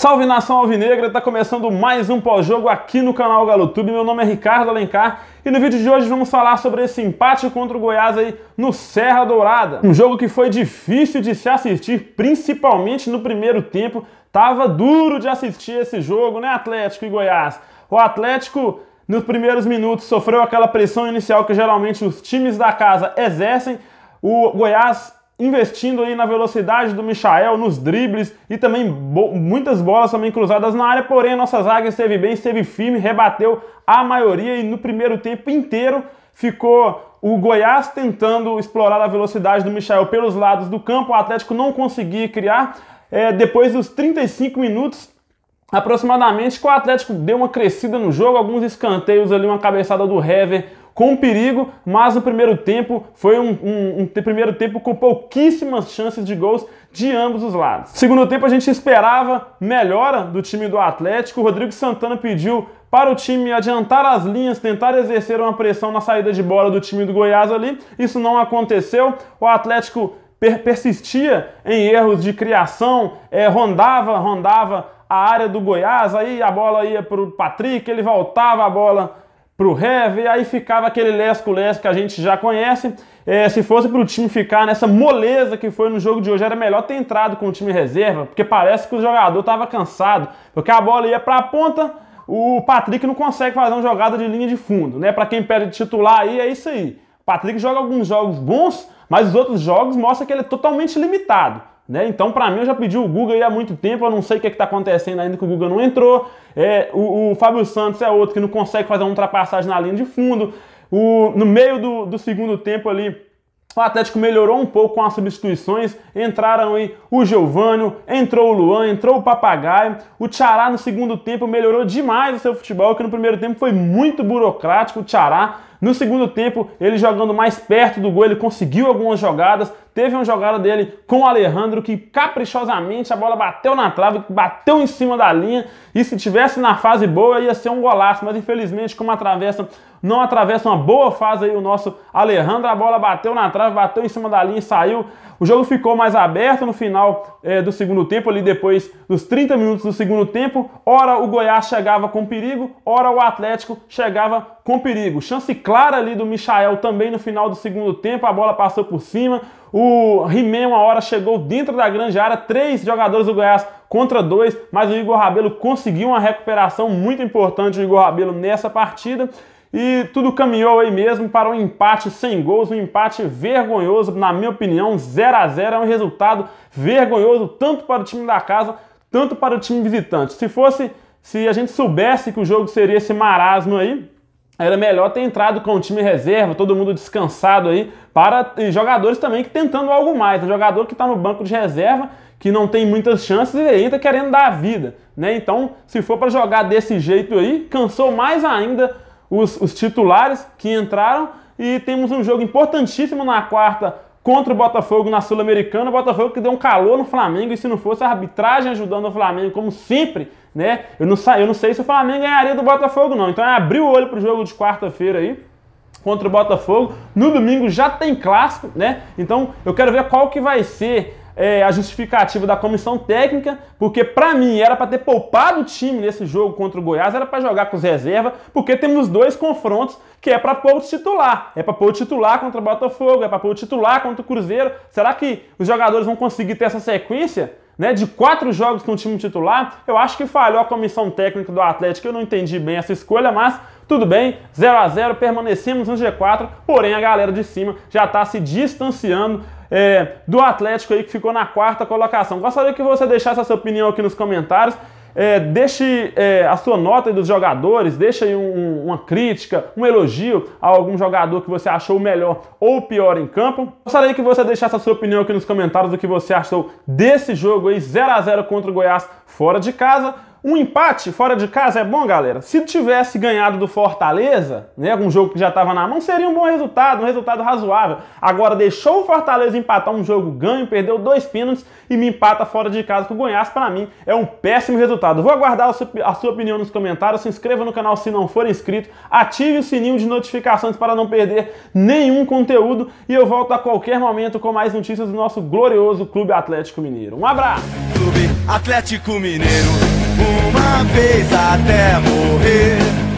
Salve nação alvinegra, está começando mais um pós-jogo aqui no canal GaloTube. Meu nome é Ricardo Alencar e no vídeo de hoje vamos falar sobre esse empate contra o Goiás aí no Serra Dourada. Um jogo que foi difícil de se assistir, principalmente no primeiro tempo. Tava duro de assistir esse jogo, né, Atlético e Goiás. O Atlético nos primeiros minutos sofreu aquela pressão inicial que geralmente os times da casa exercem. O Goiás investindo aí na velocidade do Michael, nos dribles e também bo muitas bolas também cruzadas na área, porém a nossa zaga esteve bem, esteve firme, rebateu a maioria e no primeiro tempo inteiro ficou o Goiás tentando explorar a velocidade do Michael pelos lados do campo, o Atlético não conseguia criar. É, depois dos 35 minutos, aproximadamente, que o Atlético deu uma crescida no jogo, alguns escanteios ali, uma cabeçada do Hever com perigo, mas no primeiro tempo foi um, um, um, primeiro tempo com pouquíssimas chances de gols de ambos os lados. Segundo tempo a gente esperava melhora do time do Atlético. O Rodrigo Santana pediu para o time adiantar as linhas, tentar exercer uma pressão na saída de bola do time do Goiás ali. Isso não aconteceu. O Atlético per persistia em erros de criação, é, rondava, rondava a área do Goiás, aí a bola ia para o Patrick, ele voltava a bola para o Heavy, aí ficava aquele lesco-lesco que a gente já conhece. É, se fosse para o time ficar nessa moleza que foi no jogo de hoje, era melhor ter entrado com o time reserva, porque parece que o jogador estava cansado, porque a bola ia para a ponta, o Patrick não consegue fazer uma jogada de linha de fundo, né? Para quem pede titular aí, é isso aí. O Patrick joga alguns jogos bons, mas os outros jogos mostra que ele é totalmente limitado. Né? Então, para mim, eu já pedi o Guga há muito tempo, eu não sei o que é está acontecendo ainda que o Guga não entrou. É, o, o, Fábio Santos é outro que não consegue fazer uma ultrapassagem na linha de fundo. O, no meio do, do segundo tempo ali, o Atlético melhorou um pouco com as substituições. Entraram aí o Giovânio, entrou o Luan, entrou o Papagaio. O Tchará no segundo tempo melhorou demais o seu futebol, que no primeiro tempo foi muito burocrático. O Tchará no segundo tempo, ele jogando mais perto do gol, ele conseguiu algumas jogadas, Teve uma jogada dele com o Alejandro que caprichosamente a bola bateu na trave, bateu em cima da linha e se tivesse na fase boa ia ser um golaço, mas infelizmente como a travessa não atravessa uma boa fase aí o nosso Alejandro. A bola bateu na trave, bateu em cima da linha e saiu. O jogo ficou mais aberto no final é, do segundo tempo, ali depois dos 30 minutos do segundo tempo. Ora o Goiás chegava com perigo, ora o Atlético chegava com perigo. Chance clara ali do Michael também no final do segundo tempo, a bola passou por cima. O Rimé uma hora chegou dentro da grande área, três jogadores do Goiás contra dois, mas o Igor Rabelo conseguiu uma recuperação muito importante, o Igor Rabelo nessa partida. E tudo caminhou aí mesmo para um empate sem gols, um empate vergonhoso, na minha opinião, 0 a 0 é um resultado vergonhoso tanto para o time da casa, tanto para o time visitante. Se fosse, se a gente soubesse que o jogo seria esse marasmo aí, era melhor ter entrado com o time reserva, todo mundo descansado aí, para jogadores também que tentando algo mais. Um né? jogador que está no banco de reserva, que não tem muitas chances e ainda querendo dar a vida. Né? Então, se for para jogar desse jeito aí, cansou mais ainda os, os titulares que entraram e temos um jogo importantíssimo na quarta contra o Botafogo na Sul-Americana. O Botafogo que deu um calor no Flamengo e se não fosse a arbitragem ajudando o Flamengo, como sempre, né? Eu não, eu não sei se o Flamengo ganharia do Botafogo, não. Então é abrir o olho pro jogo de quarta-feira aí contra o Botafogo. No domingo já tem clássico, né? Então eu quero ver qual que vai ser é, a justificativa da comissão técnica, porque para mim era para ter poupado o time nesse jogo contra o Goiás, era para jogar com os reservas, porque temos dois confrontos que é para pôr o titular. É para pôr o titular contra o Botafogo, é para pôr o titular contra o Cruzeiro. Será que os jogadores vão conseguir ter essa sequência? Né, de quatro jogos com o time titular, eu acho que falhou a comissão técnica do Atlético. Eu não entendi bem essa escolha, mas tudo bem, 0 a 0 permanecemos no G4, porém a galera de cima já está se distanciando é, do Atlético aí que ficou na quarta colocação. Gostaria que você deixasse a sua opinião aqui nos comentários. É, deixe é, a sua nota dos jogadores, deixe aí um, uma crítica, um elogio a algum jogador que você achou melhor ou pior em campo. Gostaria que você deixasse a sua opinião aqui nos comentários do que você achou desse jogo aí, 0 a 0 contra o Goiás fora de casa. Um empate fora de casa é bom, galera? Se tivesse ganhado do Fortaleza, né, um jogo que já estava na mão, seria um bom resultado, um resultado razoável. Agora deixou o Fortaleza empatar um jogo ganho, perdeu dois pênaltis e me empata fora de casa com o Goiás, para mim é um péssimo resultado. Vou aguardar a sua, a sua opinião nos comentários, se inscreva no canal se não for inscrito, ative o sininho de notificações para não perder nenhum conteúdo e eu volto a qualquer momento com mais notícias do nosso glorioso Clube Atlético Mineiro. Um abraço! Clube Atlético Mineiro uma vez até morrer.